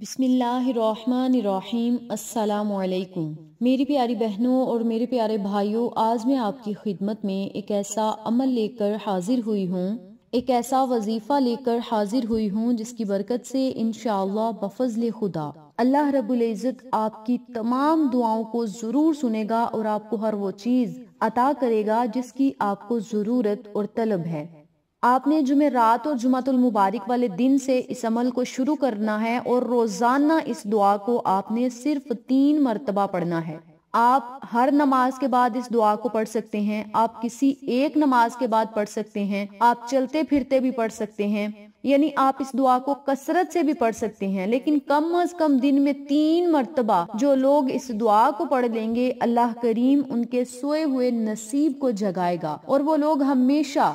बिसमीम् अलैकुम मेरी प्यारी बहनों और मेरे प्यारे भाइयों आज मैं आपकी खिदमत में एक ऐसा अमल लेकर हाजिर हुई हूँ एक ऐसा वजीफ़ा लेकर हाजिर हुई हूँ जिसकी बरकत से इन बफजल खुदा अल्लाह रबुल्ज़त आपकी तमाम दुआओं को ज़रूर सुनेगा और आपको हर वो चीज़ अता करेगा जिसकी आपको ज़रूरत और तलब है आपने रात और जुमातुल मुबारक वाले दिन से इस अमल को शुरू करना है और रोज़ाना इस दुआ को आपने सिर्फ तीन मरतबा पढ़ना है आप हर नमाज के बाद इस दुआ को पढ़ सकते हैं आप किसी एक नमाज के बाद पढ़ सकते हैं आप चलते फिरते भी पढ़ सकते हैं यानी आप इस दुआ को कसरत से भी पढ़ सकते हैं लेकिन कम अज कम दिन में तीन मरतबा जो लोग इस दुआ को पढ़ लेंगे अल्लाह करीम उनके सोए हुए नसीब को जगाएगा और वो लोग हमेशा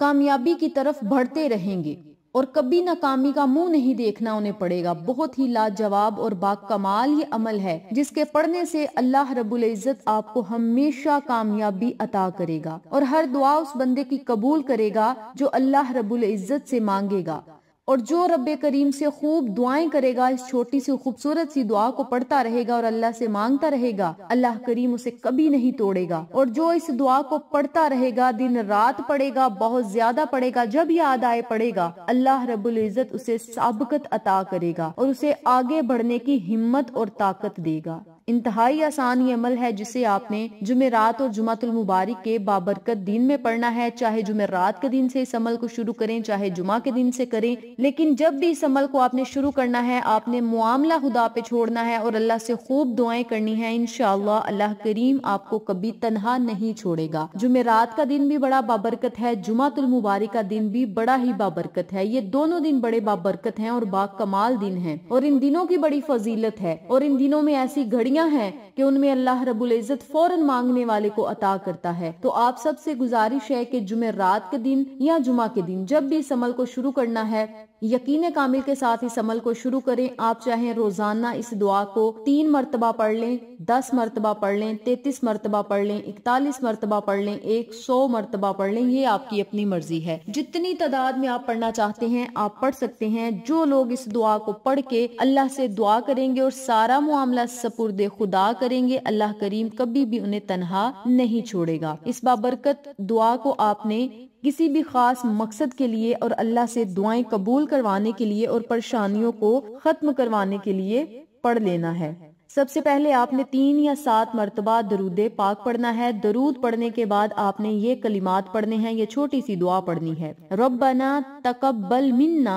कामयाबी की तरफ बढ़ते रहेंगे और कभी नाकामी का मुंह नहीं देखना उन्हें पड़ेगा बहुत ही लाजवाब और बाकमाल ये अमल है जिसके पढ़ने से अल्लाह रबुल इज़्ज़त आपको हमेशा कामयाबी अता करेगा और हर दुआ उस बंदे की कबूल करेगा जो अल्लाह रबुल इज़्ज़त से मांगेगा और जो रब करीम से खूब दुआएं करेगा इस छोटी सी खूबसूरत सी दुआ को पढ़ता रहेगा और अल्लाह से मांगता रहेगा अल्लाह करीम उसे कभी नहीं तोड़ेगा और जो इस दुआ को पढ़ता रहेगा दिन रात पड़ेगा बहुत ज्यादा पड़ेगा जब याद आए पड़ेगा अल्लाह रबुल इज़्ज़त उसे साबकत अता करेगा और उसे आगे बढ़ने की हिम्मत और ताकत देगा इंतहाई आसान ये अमल है जिसे आपने जुमेरात और जुमातुल मुबारक के बाबरकत दिन में पढ़ना है चाहे जुमेरात के दिन से इस अमल को शुरू करें चाहे जुमा के दिन से करें लेकिन जब भी इस अमल को आपने शुरू करना है आपने मामला खुदा पे छोड़ना है और अल्लाह से खूब दुआएं करनी है इन अल्लाह करीम आपको कभी तनहा नहीं छोड़ेगा जुमेरात का दिन भी बड़ा बाबरकत है जुमातुल मुबारक का दिन भी बड़ा ही बाबरकत है ये दोनों दिन बड़े बाबरकत है और कमाल दिन है और इन दिनों की बड़ी फजीलत है और इन दिनों में ऐसी घड़ी जरिया हैं कि उनमें अल्लाह रबुल इज़्ज़त फौरन मांगने वाले को अता करता है तो आप सबसे गुजारिश है कि जुमे रात के दिन या जुमा के दिन जब भी इस अमल को शुरू करना है यकीन कामिल के साथ इस अमल को शुरू करें आप चाहें रोजाना इस दुआ को तीन मरतबा पढ़ लें दस मरतबा पढ़ लें तैतीस मरतबा पढ़ लें इकतालीस मरतबा पढ़ लें एक सौ मरतबा पढ़ लें ये आपकी अपनी मर्जी है जितनी तादाद में आप पढ़ना चाहते हैं आप पढ़ सकते हैं जो लोग इस दुआ को पढ़ के अल्लाह से दुआ करेंगे और सारा मामला सपुरद खुदा करेंगे अल्लाह करीम कभी भी उन्हें तनहा नहीं छोड़ेगा इस बाबरकत दुआ को आपने किसी भी खास मकसद के लिए और अल्लाह से दुआएं कबूल करवाने के लिए और परेशानियों को खत्म करवाने के लिए पढ़ लेना है सबसे पहले आपने तीन या सात मरतबा दरूद पाक पढ़ना है दरूद पढ़ने के बाद आपने ये कलिमात पढ़ने हैं ये छोटी सी दुआ पढ़नी है रबना तकबल मिन्ना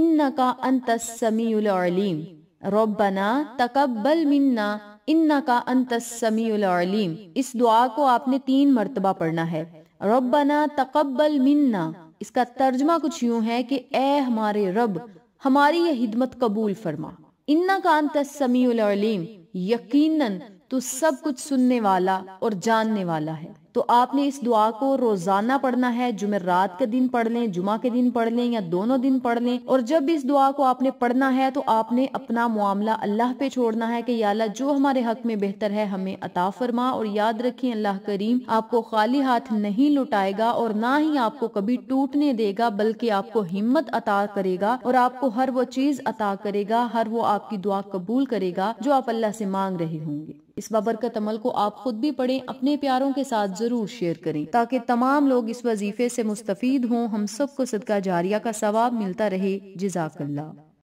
इन्ना का अंत समीम रबना तकबल मिन्ना इन्ना का अंत समीम इस दुआ को आपने तीन मरतबा पढ़ना है रबना तकबल मिन्ना इसका तर्जमा कुछ यूं है कि ए हमारे रब हमारी यह हिदमत कबूल फरमा इन्ना अंत समीम यकीन तू सब कुछ सुनने वाला और जानने वाला है तो आपने इस दुआ को रोजाना पढ़ना है जुमे रात के दिन पढ़ लें जुमा के दिन पढ़ लें या दोनों दिन पढ़ लें और जब इस दुआ को आपने पढ़ना है तो आपने अपना मामला अल्लाह पे छोड़ना है की या जो हमारे हक में बेहतर है हमें अता फरमा और याद रखें अल्लाह करीम आपको खाली हाथ नहीं लुटाएगा और ना ही आपको कभी टूटने देगा बल्कि आपको हिम्मत अता करेगा और आपको हर वो चीज अता करेगा हर वो आपकी दुआ कबूल करेगा जो आप अल्लाह से मांग रहे होंगे इस बबरकत अमल को आप खुद भी पढ़ें अपने प्यारों के साथ ज़रूर शेयर करें ताकि तमाम लोग इस वजीफे से मुस्तफ़ हों हम सबको सदका जारिया का सवाब मिलता रहे जजाकल्ला